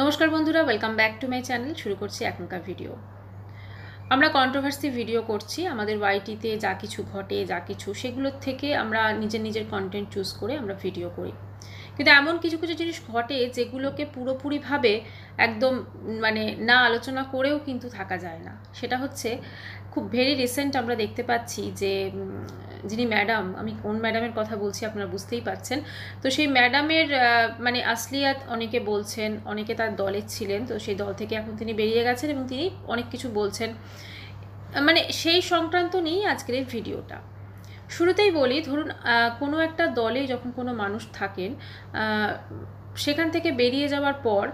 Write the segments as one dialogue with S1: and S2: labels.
S1: নমস্কার বন্ধুরা welcome back to my channel শুরু করছি এখনকার ভিডিও আমরা কন্ট্রোভার্সি ভিডিও করছি আমাদের ওয়াইটিতে যা কিছু ঘটে যা কিছু সেগুলোর থেকে আমরা নিজের নিজের কন্টেন্ট চুজ করে আমরা ভিডিও করি কিন্তু এমন কিছু কিছু জিনিস ঘটে যেগুলোকে পুরোপুরিভাবে একদম মানে না আলোচনা করেও কিন্তু থাকা যায় না সেটা হচ্ছে খুব ভেরি রিসেন্ট আমরা দেখতে পাচ্ছি যে যিনি ম্যাডাম আমি কোন ম্যাডামের কথা বলছি আপনারা বুঝতেই পারছেন তো সেই ম্যাডামের মানে আসলিয়াত অনেকে বলছেন অনেকে তার দলে ছিলেন তো সেই দল থেকে এখন তিনি বেরিয়ে গেছেন এবং তিনি অনেক কিছু বলছেন মানে সেই সংক্রান্ত নিয়েই আজকের এই ভিডিওটা শুরুতেই বলি ধরুন কোনো একটা দলে যখন কোনো মানুষ থাকেন সেখান থেকে বেরিয়ে যাওয়ার পর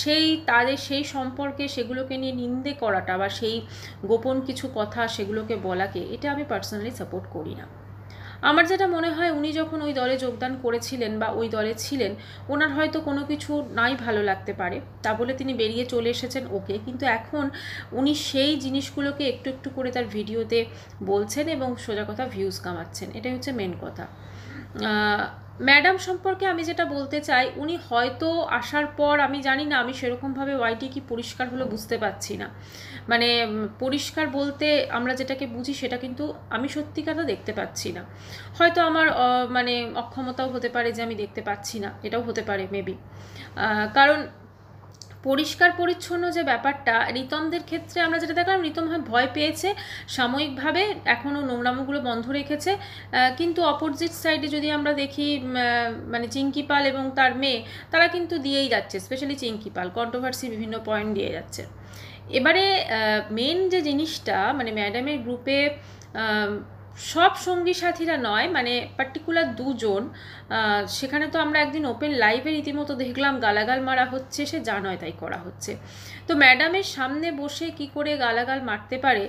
S1: সেই তাদের সেই সম্পর্কে সেগুলোকে নিয়ে নিন্দে করাটা বা সেই গোপন কিছু কথা সেগুলোকে বলাকে এটা আমি পার্সোনালি সাপোর্ট করি না আমার যেটা মনে হয় উনি যখন ওই দলে যোগদান করেছিলেন বা ওই দলে ছিলেন ওনার হয়তো কোনো কিছু নাই ভালো লাগতে পারে তা বলে তিনি বেরিয়ে চলে এসেছেন ওকে কিন্তু এখন উনি সেই জিনিসগুলোকে একটু একটু করে তার ভিডিওতে বলছেন এবং সোজা কথা ভিউজ কামাচ্ছেন এটাই হচ্ছে মেন কথা ম্যাডাম সম্পর্কে আমি যেটা বলতে চাই উনি হয়তো আসার পর আমি জানি না আমি সেরকমভাবে ওয়াইটি কি পরিষ্কার হলো বুঝতে পারছি না মানে পরিষ্কার বলতে আমরা যেটাকে বুঝি সেটা কিন্তু আমি সত্যিকারও দেখতে পাচ্ছি না হয়তো আমার মানে অক্ষমতাও হতে পারে যে আমি দেখতে পাচ্ছি না এটাও হতে পারে মেবি কারণ পরিষ্কার পরিচ্ছন্ন যে ব্যাপারটা রিতমদের ক্ষেত্রে আমরা যেটা দেখলাম রিতম হ্যাঁ ভয় পেয়েছে সাময়িকভাবে এখনও নোংরামোগুলো বন্ধ রেখেছে কিন্তু অপোজিট সাইডে যদি আমরা দেখি মানে চিঙ্কিপাল এবং তার মেয়ে তারা কিন্তু দিয়েই যাচ্ছে স্পেশালি চিঙ্কিপাল কন্ট্রোভার্সি বিভিন্ন পয়েন্ট দিয়ে যাচ্ছে এবারে মেন যে জিনিসটা মানে ম্যাডামের গ্রুপে সব সঙ্গী সাথীরা নয় মানে পার্টিকুলার দুজন সেখানে তো আমরা একদিন ওপেন লাইভে রীতিমতো দেখলাম গালাগাল মারা হচ্ছে সে যা নয় তাই করা হচ্ছে তো ম্যাডামের সামনে বসে কি করে গালাগাল মারতে পারে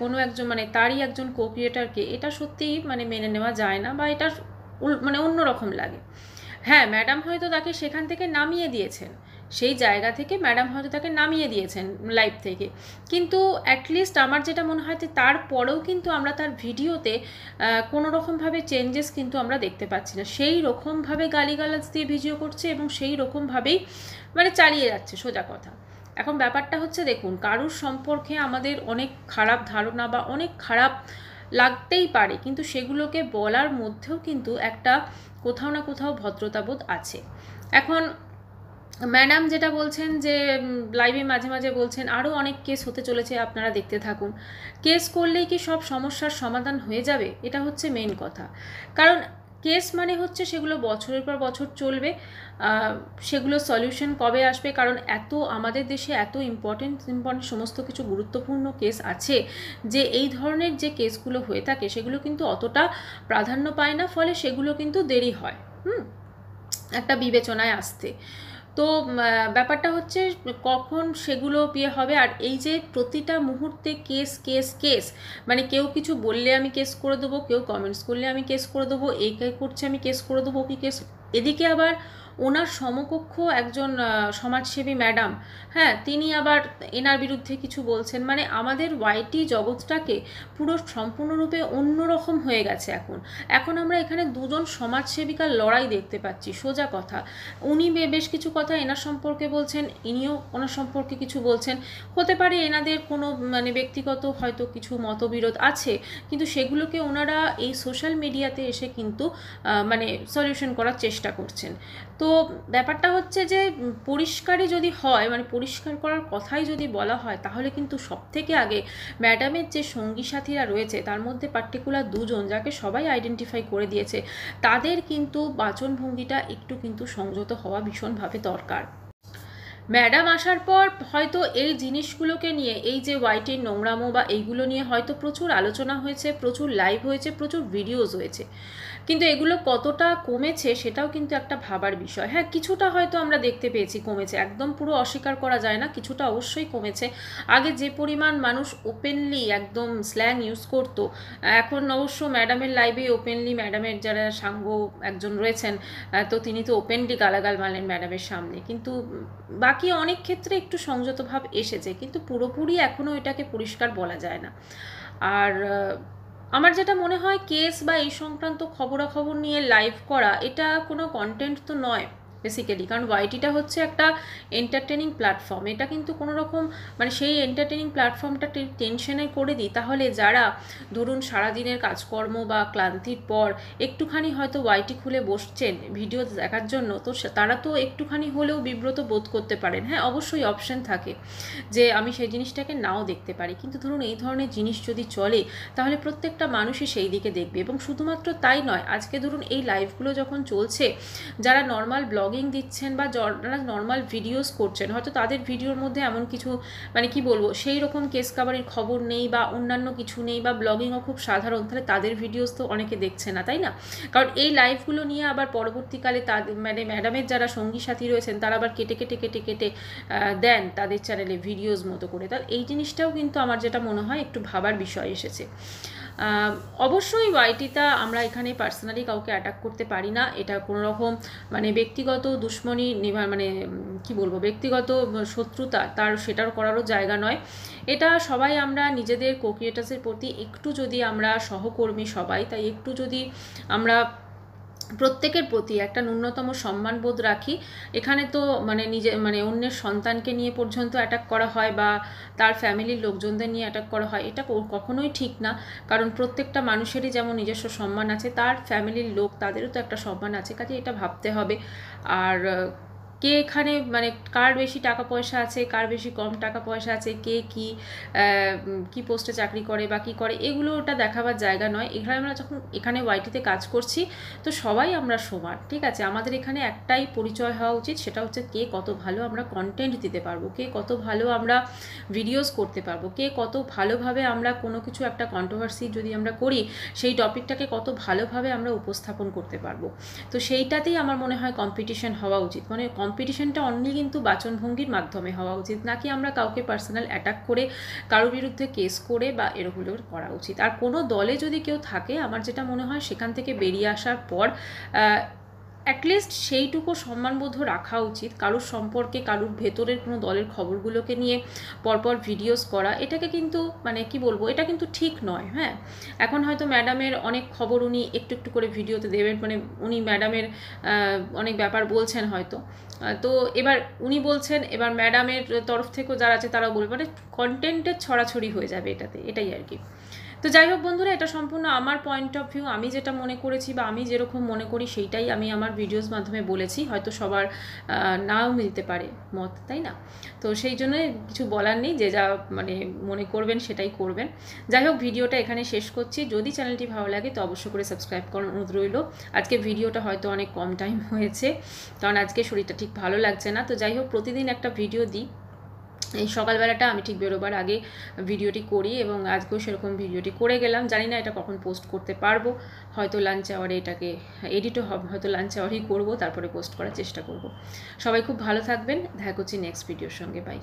S1: কোনো একজন মানে তারই একজন কো ক্রিয়েটারকে এটা সত্যিই মানে মেনে নেওয়া যায় না বা এটা মানে অন্যরকম লাগে হ্যাঁ ম্যাডাম হয়তো তাকে সেখান থেকে নামিয়ে দিয়েছেন সেই জায়গা থেকে ম্যাডাম হয়তো তাকে নামিয়ে দিয়েছেন লাইভ থেকে কিন্তু অ্যাটলিস্ট আমার যেটা মনে হয় যে তারপরেও কিন্তু আমরা তার ভিডিওতে কোনো রকমভাবে চেঞ্জেস কিন্তু আমরা দেখতে পাচ্ছি না সেই রকমভাবে গালিগালাজ দিয়ে ভিডিও করছে এবং সেই রকমভাবেই মানে চালিয়ে যাচ্ছে সোজা কথা এখন ব্যাপারটা হচ্ছে দেখুন কারুর সম্পর্কে আমাদের অনেক খারাপ ধারণা বা অনেক খারাপ লাগতেই পারে কিন্তু সেগুলোকে বলার মধ্যেও কিন্তু একটা কোথাও না কোথাও ভদ্রতাবোধ আছে এখন ম্যাডাম যেটা বলছেন যে লাইভে মাঝে মাঝে বলছেন আরও অনেক কেস হতে চলেছে আপনারা দেখতে থাকুন কেস করলেই কি সব সমস্যার সমাধান হয়ে যাবে এটা হচ্ছে মেন কথা কারণ কেস মানে হচ্ছে সেগুলো বছরের পর বছর চলবে সেগুলো সলিউশন কবে আসবে কারণ এত আমাদের দেশে এত ইম্পর্টেন্ট ইম্পর্টেন্ট সমস্ত কিছু গুরুত্বপূর্ণ কেস আছে যে এই ধরনের যে কেসগুলো হয়ে থাকে সেগুলো কিন্তু অতটা প্রাধান্য পায় না ফলে সেগুলো কিন্তু দেরি হয় হুম একটা বিবেচনায় আসতে তো ব্যাপারটা হচ্ছে কখন সেগুলো বিয়ে হবে আর এই যে প্রতিটা মুহূর্তে কেস কেস কেস মানে কেউ কিছু বললে আমি কেস করে দেবো কেউ কমেন্টস করলে আমি কেস করে দেবো এই করছে আমি কেস করে দেবো কি কেস এদিকে আবার ওনার সমকক্ষ একজন সমাজসেবী ম্যাডাম হ্যাঁ তিনি আবার এনার বিরুদ্ধে কিছু বলছেন মানে আমাদের ওয়াইটি জগৎটাকে পুরো সম্পূর্ণরূপে অন্যরকম হয়ে গেছে এখন এখন আমরা এখানে দুজন সমাজসেবিকার লড়াই দেখতে পাচ্ছি সোজা কথা উনি বেশ কিছু কথা এনার সম্পর্কে বলছেন ইনিও ওনার সম্পর্কে কিছু বলছেন হতে পারে এনাদের কোনো মানে ব্যক্তিগত হয়তো কিছু মতবিরোধ আছে কিন্তু সেগুলোকে ওনারা এই সোশ্যাল মিডিয়াতে এসে কিন্তু মানে সলিউশন করার চেষ্টা করছেন তো ব্যাপারটা হচ্ছে যে পরিষ্কারই যদি হয় মানে পরিষ্কার করার কথাই যদি বলা হয় তাহলে কিন্তু সব থেকে আগে ম্যাডামের যে সঙ্গী সাথীরা রয়েছে তার মধ্যে পার্টিকুলার দুজন যাকে সবাই আইডেন্টিফাই করে দিয়েছে তাদের কিন্তু বাচনভঙ্গিটা একটু কিন্তু সংযত হওয়া ভীষণভাবে দরকার ম্যাডাম আসার পর হয়তো এই জিনিসগুলোকে নিয়ে এই যে হোয়াইটের নোংরামো বা এইগুলো নিয়ে হয়তো প্রচুর আলোচনা হয়েছে প্রচুর লাইভ হয়েছে প্রচুর ভিডিওস হয়েছে কিন্তু এগুলো কতটা কমেছে সেটাও কিন্তু একটা ভাবার বিষয় হ্যাঁ কিছুটা হয়তো আমরা দেখতে পেয়েছি কমেছে একদম পুরো অস্বীকার করা যায় না কিছুটা অবশ্যই কমেছে আগে যে পরিমাণ মানুষ ওপেনলি একদম স্ল্যাং ইউজ করত এখন অবশ্য ম্যাডামের লাইভে ওপেনলি ম্যাডামের যারা সাঙ্গ একজন রয়েছেন তো তিনি তো ওপেনলি গালাগাল মারলেন ম্যাডামের সামনে কিন্তু বাকি অনেক ক্ষেত্রে একটু সংযত ভাব এসেছে কিন্তু পুরোপুরি এখনও এটাকে পরিষ্কার বলা যায় না আর আমার যেটা মনে হয় কেস বা এই সংক্রান্ত খবরাখবর নিয়ে লাইভ করা এটা কোনো কন্টেন্ট তো নয় বেসিক্যালি কারণ ওয়াইটিটা হচ্ছে একটা এন্টারটেনিং প্ল্যাটফর্ম এটা কিন্তু কোনো রকম মানে সেই এন্টারটেনিং প্ল্যাটফর্মটা টেনশনে করে দিই তাহলে যারা ধরুন সারাদিনের কাজকর্ম বা ক্লান্তির পর একটুখানি হয়তো ওয়াইটি খুলে বসছেন ভিডিও দেখার জন্য তো তারা তো একটুখানি হলেও বিব্রত বোধ করতে পারেন হ্যাঁ অবশ্যই অপশান থাকে যে আমি সেই জিনিসটাকে নাও দেখতে পারি কিন্তু ধরুন এই ধরনের জিনিস যদি চলে তাহলে প্রত্যেকটা মানুষই সেই দিকে দেখবে এবং শুধুমাত্র তাই নয় আজকে ধরুন এই লাইভগুলো যখন চলছে যারা নর্মাল ব্লগ ব্লগিং দিচ্ছেন বা যারা নর্মাল ভিডিওস করছেন হয়তো তাদের ভিডিওর মধ্যে এমন কিছু মানে কি বলবো সেই রকম কেস কাভারের খবর নেই বা অন্যান্য কিছু নেই বা ব্লগিংও খুব সাধারণ তাহলে তাদের ভিডিওস তো অনেকে দেখছে না তাই না কারণ এই লাইফগুলো নিয়ে আবার পরবর্তীকালে তাদের মানে ম্যাডামের যারা সঙ্গী সাথী রয়েছেন তারা আবার কেটে কেটে কেটে কেটে দেন তাদের চ্যানেলে ভিডিওস মতো করে তাহলে এই জিনিসটাও কিন্তু আমার যেটা মনে হয় একটু ভাবার বিষয় এসেছে অবশ্যই ওয়াইটিতা আমরা এখানে পার্সোনালি কাউকে অ্যাটাক করতে পারি না এটা কোনো রকম মানে ব্যক্তিগত দুশ্মনী মানে কি বলবো ব্যক্তিগত শত্রুতা তার সেটার করারও জায়গা নয় এটা সবাই আমরা নিজেদের কোকিয়েটাসের প্রতি একটু যদি আমরা সহকর্মী সবাই তাই একটু যদি আমরা প্রত্যেকের প্রতি একটা ন্যূনতম সম্মানবোধ রাখি এখানে তো মানে নিজে মানে অন্যের সন্তানকে নিয়ে পর্যন্ত অ্যাটাক করা হয় বা তার ফ্যামিলির লোকজনদের নিয়ে অ্যাটাক করা হয় এটা কখনোই ঠিক না কারণ প্রত্যেকটা মানুষেরই যেমন নিজস্ব সম্মান আছে তার ফ্যামিলির লোক তাদেরও তো একটা সম্মান আছে কাজে এটা ভাবতে হবে আর কে এখানে মানে কার বেশি টাকা পয়সা আছে কার বেশি কম টাকা পয়সা আছে কে কি কি পোস্টে চাকরি করে বা কী করে এগুলো ওটা দেখাবার জায়গা নয় এখানে আমরা যখন এখানে ওয়াইটিতে কাজ করছি তো সবাই আমরা সমান ঠিক আছে আমাদের এখানে একটাই পরিচয় হওয়া উচিত সেটা হচ্ছে কে কত ভালো আমরা কন্টেন্ট দিতে পারবো কে কত ভালো আমরা ভিডিওস করতে পারবো কে কত ভালোভাবে আমরা কোনো কিছু একটা কন্ট্রোভার্সি যদি আমরা করি সেই টপিকটাকে কত ভালোভাবে আমরা উপস্থাপন করতে পারবো তো সেইটাতেই আমার মনে হয় কম্পিটিশন হওয়া উচিত মানে কম্পিটিশনটা অনলি কিন্তু বাচনভঙ্গির মাধ্যমে হওয়া উচিত নাকি আমরা কাউকে পার্সোনাল অ্যাটাক করে কারোর বিরুদ্ধে কেস করে বা এরগুলো করা উচিত আর কোনো দলে যদি কেউ থাকে আমার যেটা মনে হয় সেখান থেকে বেরিয়ে আসার পর অ্যাটলিস্ট সেইটুকু সম্মানবোধ রাখা উচিত কারুর সম্পর্কে কারুর ভেতরের কোনো দলের খবরগুলোকে নিয়ে পরপর ভিডিওস করা এটাকে কিন্তু মানে কি বলবো এটা কিন্তু ঠিক নয় হ্যাঁ এখন হয়তো ম্যাডামের অনেক খবর উনি একটু একটু করে ভিডিওতে দেবেন মানে উনি ম্যাডামের অনেক ব্যাপার বলছেন হয়তো তো এবার উনি বলছেন এবার ম্যাডামের তরফ থেকেও যারা আছে তারাও বলবে মানে কন্টেন্টের ছড়াছড়ি হয়ে যাবে এটাতে এটাই আর কি তো যাই হোক বন্ধুরা এটা সম্পূর্ণ আমার পয়েন্ট অফ ভিউ আমি যেটা মনে করেছি বা আমি যেরকম মনে করি সেইটাই আমি আমার ভিডিওস মাধ্যমে বলেছি হয়তো সবার নাও মিলতে পারে মত তাই না তো সেই জন্য কিছু বলার নেই যে যা মানে মনে করবেন সেটাই করবেন যাই হোক ভিডিওটা এখানে শেষ করছি যদি চ্যানেলটি ভালো লাগে তো অবশ্যই করে সাবস্ক্রাইব করার অনুরোধ রইল আজকে ভিডিওটা হয়তো অনেক কম টাইম হয়েছে কারণ আজকে শরীরটা ঠিক ভালো লাগছে না তো যাই হোক প্রতিদিন একটা ভিডিও দিই এই সকালবেলাটা আমি ঠিক বেরোবার আগে ভিডিওটি করি এবং আজকেও সেরকম ভিডিওটি করে গেলাম জানি না এটা কখন পোস্ট করতে পারবো হয়তো লাঞ্চ আওয়ারে এটাকে এডিটও হবে হয়তো লাঞ্চ আওয়ারই করবো তারপরে পোস্ট করার চেষ্টা করব সবাই খুব ভালো থাকবেন দেখা করছি নেক্সট ভিডিওর সঙ্গে বাই